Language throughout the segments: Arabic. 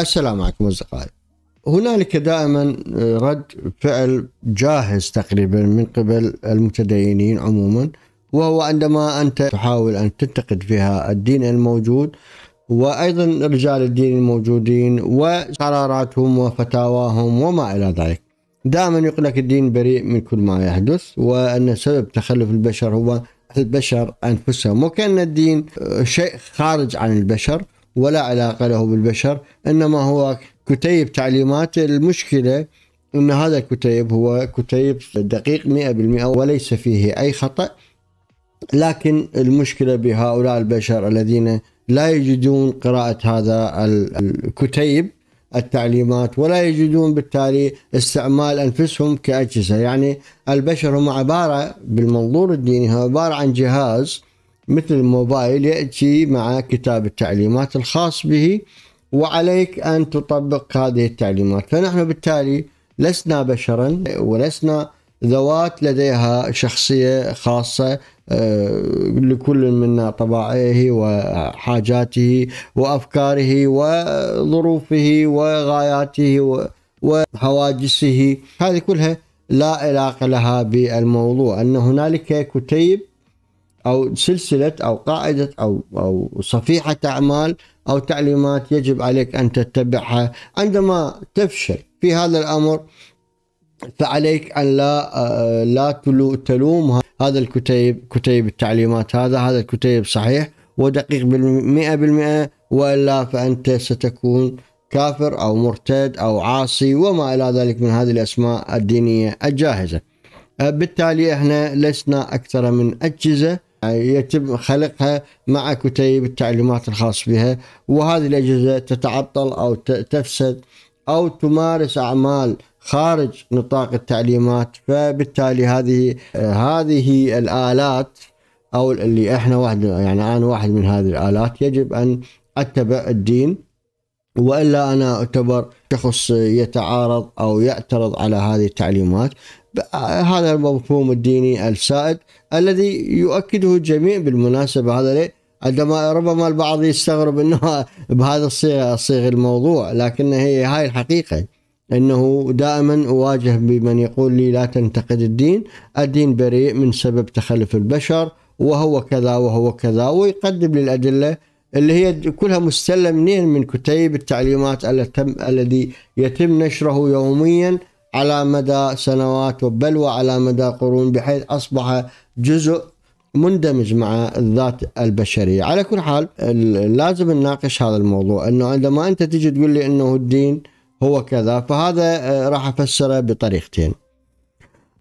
السلام عليكم أصدقائي هنالك دائما آه، رد فعل جاهز تقريبا من قبل المتدينين عموما وهو عندما أنت تحاول أن تنتقد فيها الدين الموجود وأيضا رجال الدين الموجودين وقراراتهم وفتاواهم وما إلى ذلك دائما يقول لك الدين بريء من كل ما يحدث وأن سبب تخلف البشر هو البشر أنفسهم وكأن الدين آه، شيء خارج عن البشر ولا علاقة له بالبشر إنما هو كتيب تعليمات المشكلة أن هذا الكتيب هو كتيب دقيق 100% وليس فيه أي خطأ لكن المشكلة بهؤلاء البشر الذين لا يجدون قراءة هذا الكتيب التعليمات ولا يجدون بالتالي استعمال انفسهم كاجهزه، يعني البشر هم عباره بالمنظور الديني هم عباره عن جهاز مثل الموبايل يأتي مع كتاب التعليمات الخاص به وعليك أن تطبق هذه التعليمات فنحن بالتالي لسنا بشرا ولسنا ذوات لديها شخصية خاصة آه، لكل منا طبائعه وحاجاته وأفكاره وظروفه وغاياته وهواجسه هذه كلها لا علاقة لها بالموضوع أن هنالك كتيب أو سلسلة أو قاعدة أو أو صفيحة أعمال أو تعليمات يجب عليك أن تتبعها عندما تفشل في هذا الأمر فعليك أن لا آه، لا تلوم هذا الكتيب كتيب التعليمات هذا هذا الكتيب صحيح ودقيق بالمئة بالمئة وإلا فأنت ستكون كافر أو مرتد أو عاصي وما إلى ذلك من هذه الأسماء الدينية الجاهزة آه، بالتالي احنا لسنا أكثر من أجهزة يتم خلقها مع كتيب التعليمات الخاص بها وهذه الأجهزة تتعطل أو تفسد أو تمارس أعمال خارج نطاق التعليمات فبالتالي هذه هذه الآلات أو اللي احنا واحد يعني أنا واحد من هذه الآلات يجب أن أتبع الدين والا انا اعتبر شخص يتعارض او يعترض على هذه التعليمات هذا المفهوم الديني السائد الذي يؤكده الجميع بالمناسبه هذا ليه؟ عندما ربما البعض يستغرب انه بهذا الصيغه صيغ الموضوع لكن هي هاي الحقيقه انه دائما اواجه بمن يقول لي لا تنتقد الدين، الدين بريء من سبب تخلف البشر وهو كذا وهو كذا ويقدم للادله اللي هي كلها مستلة منين من كتيب التعليمات الذي يتم نشره يوميا على مدى سنوات بل وعلى مدى قرون بحيث أصبح جزء مندمج مع الذات البشرية على كل حال لازم نناقش هذا الموضوع أنه عندما أنت تجي تقول لي أنه الدين هو كذا فهذا آه، راح أفسره بطريقتين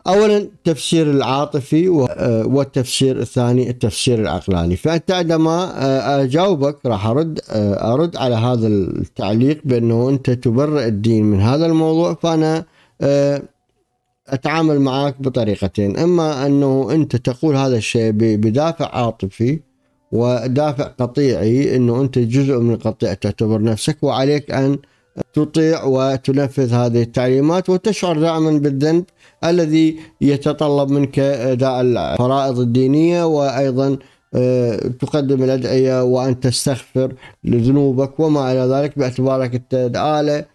اولا التفسير العاطفي آه، والتفسير الثاني التفسير العقلاني فانت عندما آه، اجاوبك راح ارد آه، ارد على هذا التعليق بانه انت تبرئ الدين من هذا الموضوع فانا اتعامل معك بطريقتين اما انه انت تقول هذا الشيء بدافع عاطفي ودافع قطيعي انه انت جزء من القطيع تعتبر نفسك وعليك ان تطيع وتنفذ هذه التعليمات وتشعر دائما بالذنب الذي يتطلب منك اداء الفرائض الدينيه وايضا آه، تقدم الادعيه وان تستغفر لذنوبك وما الى ذلك باعتبارك انت اله آه،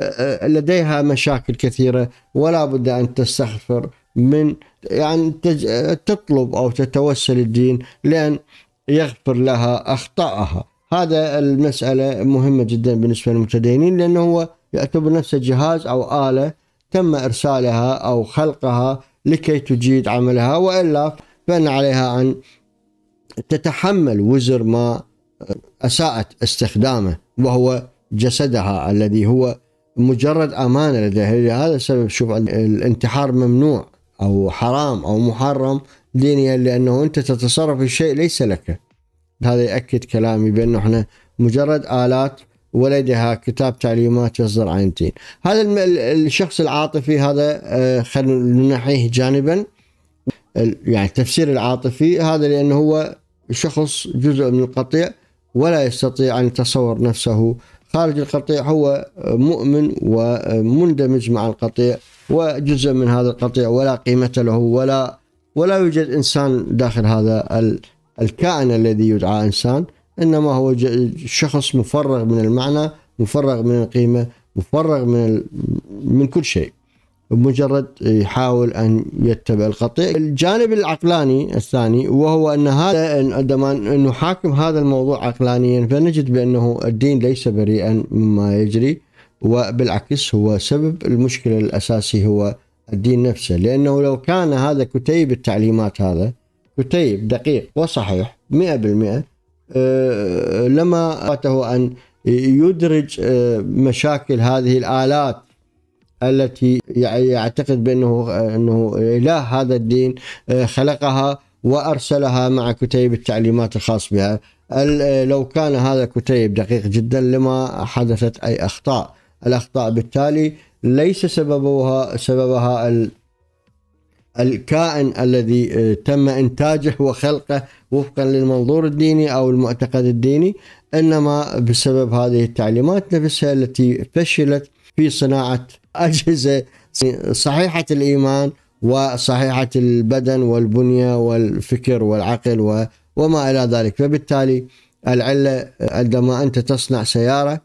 آه، لديها مشاكل كثيره ولا بد ان تستغفر من يعني تطلب او تتوسل الدين لان يغفر لها اخطائها هذا المساله مهمه جدا بالنسبه للمتدينين لانه هو يعتبر نفسه جهاز او اله تم إرسالها أو خلقها لكي تجيد عملها وإلا فإن عليها أن تتحمل وزر ما أساءت استخدامه وهو جسدها الذي هو مجرد أمانة لديها لهذا السبب شوف الانتحار ممنوع أو حرام أو محرم دينيا لأنه أنت تتصرف في شيء ليس لك هذا يأكد كلامي بأنه احنا مجرد آلات ولدها كتاب تعليمات يصدر عن الدين هذا الشخص العاطفي هذا آه، خلينا ننحيه جانبا يعني التفسير العاطفي هذا لأنه هو شخص جزء من القطيع ولا يستطيع أن يتصور نفسه خارج القطيع هو مؤمن ومندمج مع القطيع وجزء من هذا القطيع ولا قيمة له ولا ولا يوجد إنسان داخل هذا الكائن الذي يدعى إنسان إنما هو شخص مفرغ من المعنى مفرغ من القيمة مفرغ من من كل شيء بمجرد يحاول أن يتبع القطيع الجانب العقلاني الثاني وهو أن هذا عندما نحاكم هذا الموضوع عقلانيا فنجد بأنه الدين ليس بريئا مما يجري وبالعكس هو سبب المشكلة الأساسي هو الدين نفسه لأنه لو كان هذا كتيب التعليمات هذا كتيب دقيق وصحيح 100% آه، لما فاته أن يدرج آه، مشاكل هذه الآلات التي يعتقد بأنه آه، أنه إله هذا الدين خلقها وأرسلها مع كتيب التعليمات الخاص بها لو كان هذا كتيب دقيق جدا لما حدثت أي أخطاء الأخطاء بالتالي ليس سببها سببها الكائن الذي آه، تم إنتاجه وخلقه وفقا للمنظور الديني أو المعتقد الديني إنما بسبب هذه التعليمات نفسها التي فشلت في صناعة أجهزة صحيحة الإيمان وصحيحة البدن والبنية والفكر والعقل وما إلى ذلك فبالتالي العلة عندما أنت تصنع سيارة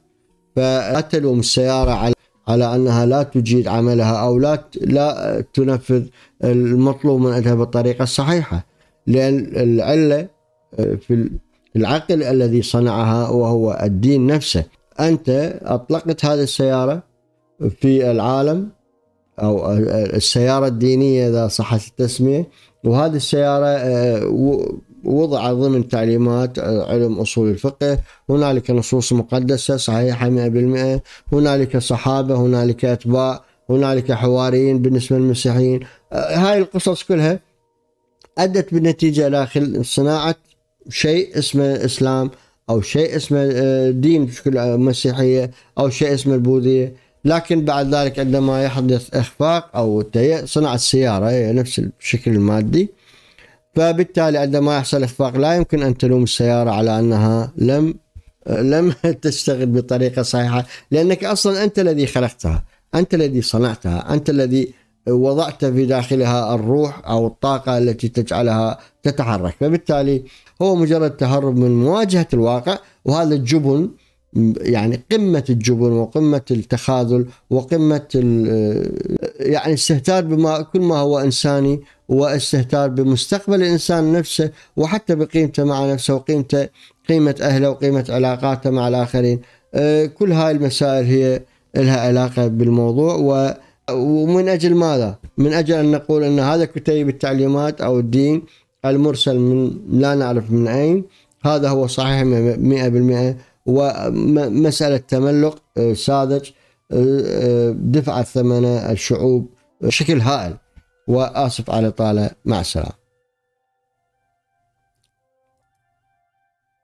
فلا تلوم السيارة على على انها لا تجيد عملها او لا لا تنفذ المطلوب من عندها بالطريقه الصحيحه لان العله آه، في العقل الذي صنعها وهو الدين نفسه انت اطلقت هذه السياره في العالم او السياره الدينيه اذا صحت التسميه وهذه السياره آه، وضع ضمن تعليمات آه، علم أصول الفقه هنالك نصوص مقدسة صحيحة 100% هنالك صحابة هنالك أتباع هنالك حواريين بالنسبة للمسيحيين آه، هاي القصص كلها أدت بالنتيجة الى صناعة شيء اسمه إسلام أو شيء اسمه آه، دين بشكل مسيحية أو شيء اسمه البوذية لكن بعد ذلك عندما يحدث إخفاق أو صناعة السيارة هي نفس الشكل المادي فبالتالي عندما يحصل اخفاق لا يمكن ان تلوم السياره على انها لم لم تشتغل بطريقه صحيحه لانك اصلا انت الذي خلقتها، انت الذي صنعتها، انت الذي وضعت في داخلها الروح او الطاقه التي تجعلها تتحرك، فبالتالي هو مجرد تهرب من مواجهه الواقع وهذا الجبن يعني قمة الجبن وقمة التخاذل وقمة آه، يعني استهتار بما كل ما هو إنساني واستهتار بمستقبل الإنسان نفسه وحتى بقيمته مع نفسه وقيمته قيمة أهله وقيمة علاقاته مع الآخرين آه، كل هاي المسائل هي لها علاقة بالموضوع و ومن أجل ماذا؟ من أجل أن نقول أن هذا كتيب التعليمات أو الدين المرسل من لا نعرف من أين هذا هو صحيح 100% ومسألة تملق ساذج آه، آه، آه، دفعت ثمنه الشعوب بشكل هائل وآسف على طالة مع السلامة